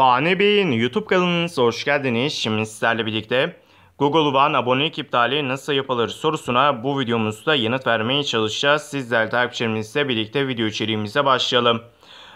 Fani Bey'in YouTube kanalınıza hoş geldiniz. Şimdi sizlerle birlikte Google One abonelik iptali nasıl yapılır sorusuna bu videomuzda yanıt vermeye çalışacağız. Sizler takipçilerimizle birlikte video içeriğimize başlayalım.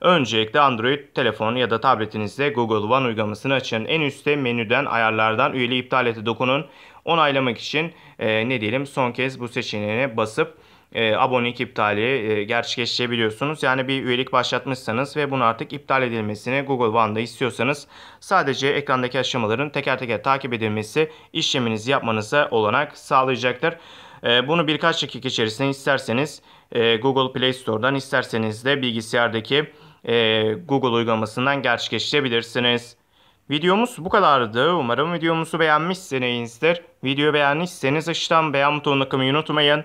Öncelikle Android telefon ya da tabletinizde Google One uygulamasını açın. En üstte menüden ayarlardan üyeli iptal eti dokunun. Onaylamak için e, ne diyelim son kez bu seçeneğine basıp e, abonelik iptali e, gerçekleştirebiliyorsunuz. Yani bir üyelik başlatmışsanız ve bunu artık iptal edilmesini Google One'da istiyorsanız sadece ekrandaki aşamaların teker teker takip edilmesi işleminizi yapmanıza olanak sağlayacaktır. E, bunu birkaç dakika içerisinde isterseniz e, Google Play Store'dan isterseniz de bilgisayardaki e, Google uygulamasından gerçekleştirebilirsiniz. Videomuz bu kadardı. Umarım videomuzu beğenmişsinizdir. Videoyu beğendiyseniz aşağıdan beğen butonuna tıklamayı unutmayın.